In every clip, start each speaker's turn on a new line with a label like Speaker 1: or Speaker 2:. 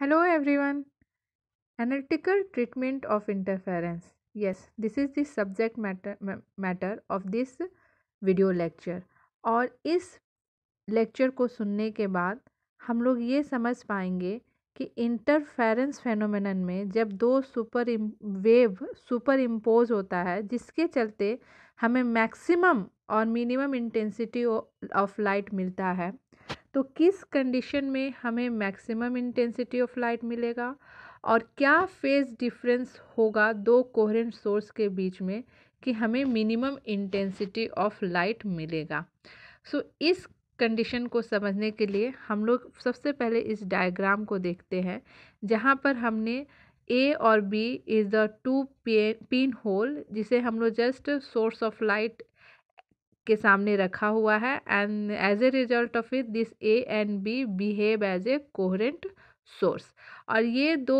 Speaker 1: Hello everyone. Analytical treatment of interference. Yes, this is the subject matter matter of this video lecture और इस lecture को सुनने के बाद हम लोग ये समझ पाएंगे कि इंटरफेरेंस फेनोमेनन में जब दो सुपर वेव सुपर इम्पोज होता है जिसके चलते हमें मैक्सिमम और मिनिमम इंटेंसिटी ऑफ लाइट मिलता है तो किस कंडीशन में हमें मैक्सिमम इंटेंसिटी ऑफ लाइट मिलेगा और क्या फेज़ डिफरेंस होगा दो कोहरेंट सोर्स के बीच में कि हमें मिनिमम इंटेंसिटी ऑफ लाइट मिलेगा सो so, इस कंडीशन को समझने के लिए हम लोग सबसे पहले इस डायग्राम को देखते हैं जहाँ पर हमने ए और B is the two pinhole जिसे हम लोग जस्ट सोर्स ऑफ लाइट के सामने रखा हुआ है and as a result of it this A and B behave as a coherent source और ये दो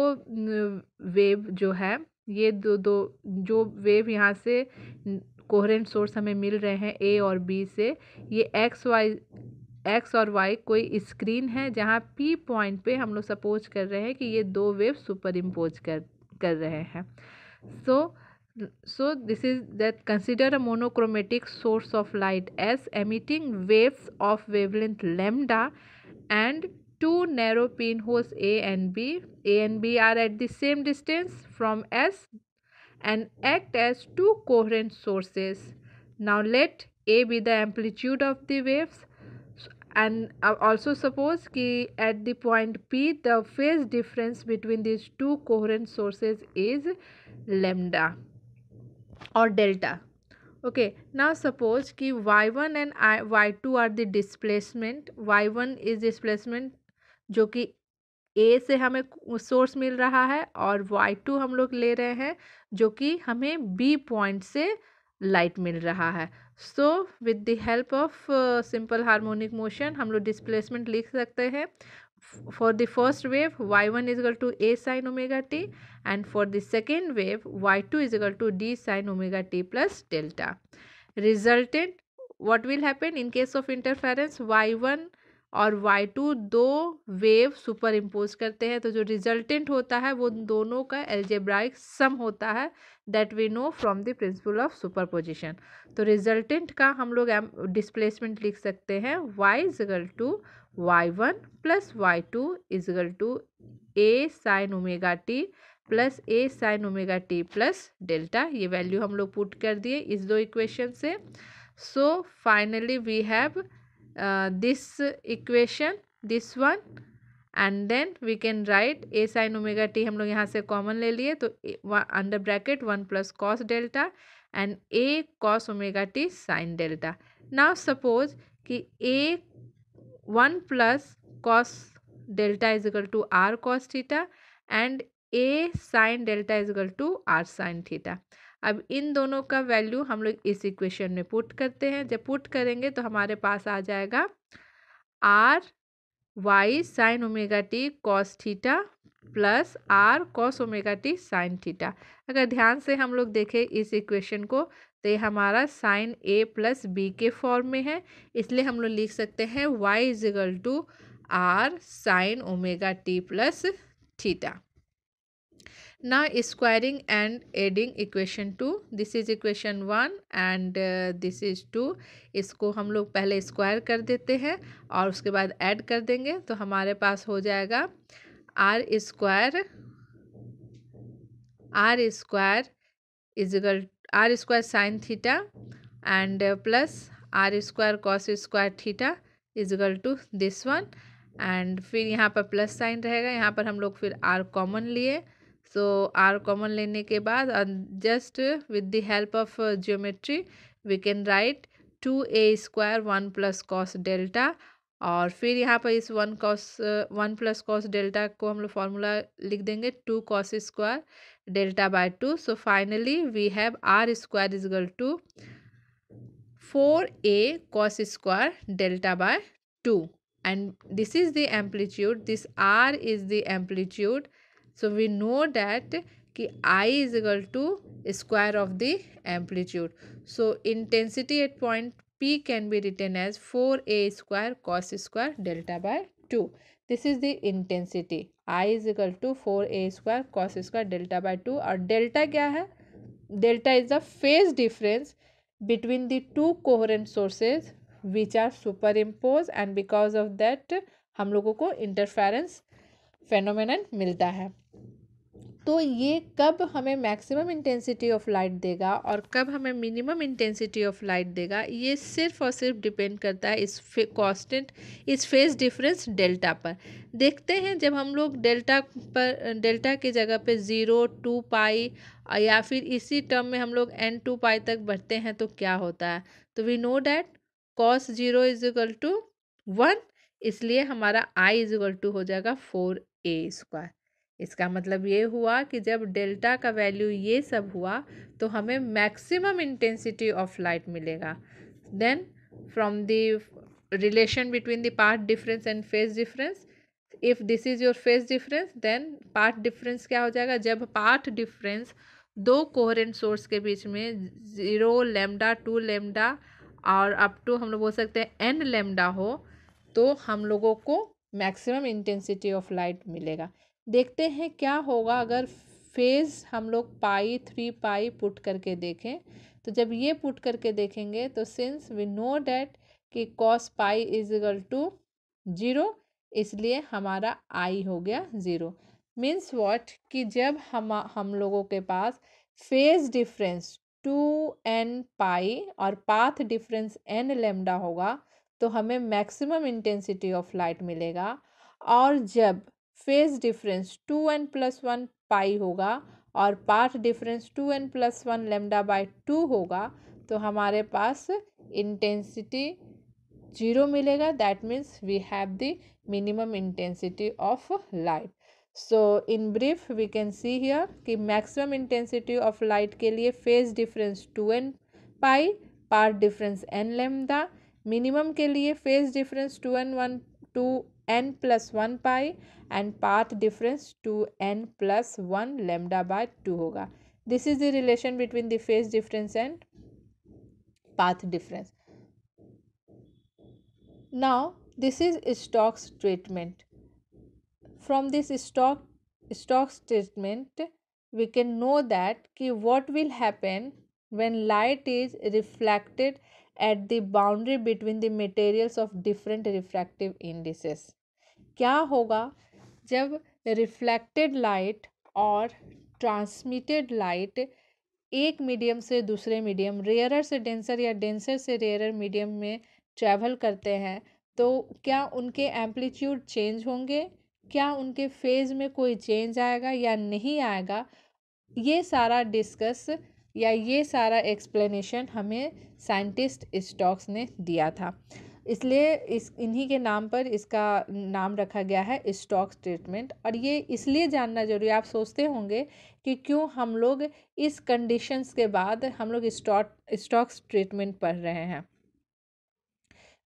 Speaker 1: वेव जो है ये दो दो जो वेव यहाँ से कोहरेंट सोर्स हमें मिल रहे हैं ए और बी से ये एक्स वाई एक्स और वाई कोई स्क्रीन है जहाँ पी पॉइंट पे हम लोग सपोज कर रहे हैं कि ये दो वेव सुपर इम्पोज कर कर रहे हैं so so, so this is that consider a monochromatic source of light as emitting waves of wavelength lambda and two narrow pinholes A and B. A and B are at the same distance from S and act as two coherent sources. Now let A be the amplitude of the waves and uh, also suppose ki at the point P the phase difference between these two coherent sources is lambda. और delta okay now suppose कि Y one and I Y two are the displacement Y one is displacement जो कि ए से हमें source मिल रहा है और Y to हम लोग ले रहे हैं जो कि हमें बी पॉइंट से लाइट मिल रहा है so with the help of simple harmonic motion हम लोग डिस्प्लेसमेंट लिख सकते हैं for the first wave y1 is equal to a sine omega t and for the second wave y2 is equal to d sine omega t plus delta resultant what will happen in case of interference y1 और y2 दो wave super impose करते हैं तो जो resultant होता है वो दोनों का एल्जेब्राइक सम होता है that we know from the principle of superposition तो रिजल्टेंट का हम लोग डिस्प्लेसमेंट लिख सकते हैं y is equal to Y one plus Y two is equal to A sine omega T plus A sine omega T plus delta ये value हम लोग पुट कर दिए इस दो इक्वेशन से so finally we have uh, this equation this one and then we can write A sine omega T हम लोग यहाँ से कॉमन ले लिए तो under bracket one plus cos delta and A cos omega T sine delta now suppose कि A one plus cos delta is equal to R cos theta and A sine delta is equal to R sine theta अब इन दोनों का value हम लोग इस equation में put करते हैं जब पुट करेंगे तो हमारे पास आ जाएगा R Y sine omega T cos theta plus R cos omega T sine theta अगर ध्यान से हम लोग देखें इस इक्वेशन को तो ये हमारा साइन ए प्लस बी के फॉर्म में है इसलिए हम लोग लिख सकते हैं Y is equal to R sine omega T plus theta now squaring and adding equation two this is equation one and this is two इसको हम लोग पहले स्क्वायर कर देते हैं और उसके बाद add कर देंगे तो हमारे पास हो जाएगा R square R square is equal R square sine theta and plus R square cos square theta equal to this one and फिर यहाँ पर प्लस साइन रहेगा यहाँ पर हम लोग फिर आर कॉमन लिए सो आर कॉमन लेने के बाद just with the help of geometry we can write two A square one plus cos delta और फिर यहाँ पर इस one cos one plus cos delta को हम लोग फॉर्मूला लिख देंगे two cos square delta by two so finally we have R square is equal to four A cos square delta by two and this is the amplitude this R is the amplitude so we know that कि i is equal to square of the amplitude so intensity at point p can be written as four A square cos square delta by two this is the intensity i is equal to four A square cos square delta by two और delta क्या है delta is the phase difference between the two coherent sources which are superimpose and because of that हम लोगों को interference phenomena मिलता है तो ये कब हमें मैक्सिमम इंटेंसिटी ऑफ लाइट देगा और कब हमें मिनिमम इंटेंसिटी ऑफ लाइट देगा ये सिर्फ और सिर्फ डिपेंड करता है इस कॉन्स्टेंट इस फेज डिफरेंस डेल्टा पर देखते हैं जब हम लोग डेल्टा पर डेल्टा की जगह पे ज़ीरो टू पाई या फिर इसी टर्म में हम लोग एन टू पाई तक बढ़ते हैं तो क्या होता है तो we know that cos zero is equal to one इसलिए हमारा आई इज इक्वल टू हो जाएगा फोर ए स्क्वायर इसका मतलब ये हुआ कि जब डेल्टा का वैल्यू ये सब हुआ तो हमें मैक्सिमम इंटेंसिटी ऑफ लाइट मिलेगा then from the relation between the path difference and phase difference if this is your phase difference then path difference क्या हो जाएगा जब पार्ट डिफरेंस दो कोहरेंट सोर्स के बीच में ज़ीरो लेमडा टू लेमडा और अप टू हम लोग बोल सकते हैं एन लेमडा हो तो हम लोगों को मैक्सिमम इंटेंसिटी ऑफ लाइट मिलेगा देखते हैं क्या होगा अगर फेज़ हम लोग पाई थ्री पाई पुट करके देखें तो जब ये पुट करके देखेंगे तो सिंस वी नो डैट कि cos pi is equal to zero इसलिए हमारा आई हो गया ज़ीरो मीन्स वॉट कि जब हम हम लोगों के पास phase difference two N pi और पाथ डिफरेंस एन लेमडा होगा तो हमें मैक्सिमम इंटेंसिटी ऑफ लाइट मिलेगा और जब phase difference two N plus one pi होगा और path difference two N plus one lambda by two होगा तो हमारे पास इंटेंसिटी जीरो मिलेगा that means we have the minimum intensity of light so in brief we can see here कि maximum intensity of light के लिए phase difference two N pi path difference N lambda minimum के लिए phase difference two N one to N plus one pi and path difference two N plus one lambda by two होगा this is the relation between the phase difference and path difference now this is Stokes treatment from this stock Stokes treatment we can know that कि what will happen when light is reflected at the boundary between the materials of different refractive indices क्या होगा जब reflected light और transmitted light एक medium से दूसरे medium rarer से denser या डेंसर से रेयरर मीडियम में ट्रैवल करते हैं तो क्या उनके एम्पलीट्यूड चेंज होंगे क्या उनके फेज़ में कोई चेंज आएगा या नहीं आएगा ये सारा डिस्कस या ये सारा एक्सप्लेनेशन हमें साइंटिस्ट स्टॉक्स ने दिया था इसलिए इस इन्हीं के नाम पर इसका नाम रखा गया है स्टॉक ट्रीटमेंट और ये इसलिए जानना जरूरी आप सोचते होंगे कि क्यों हम लोग इस कंडीशंस के बाद हम लोग स्टॉक स्टॉक्स ट्रीटमेंट पढ़ रहे हैं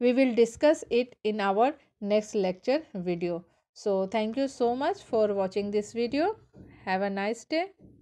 Speaker 1: we will discuss it in our next lecture video so thank you so much for watching this video have a nice day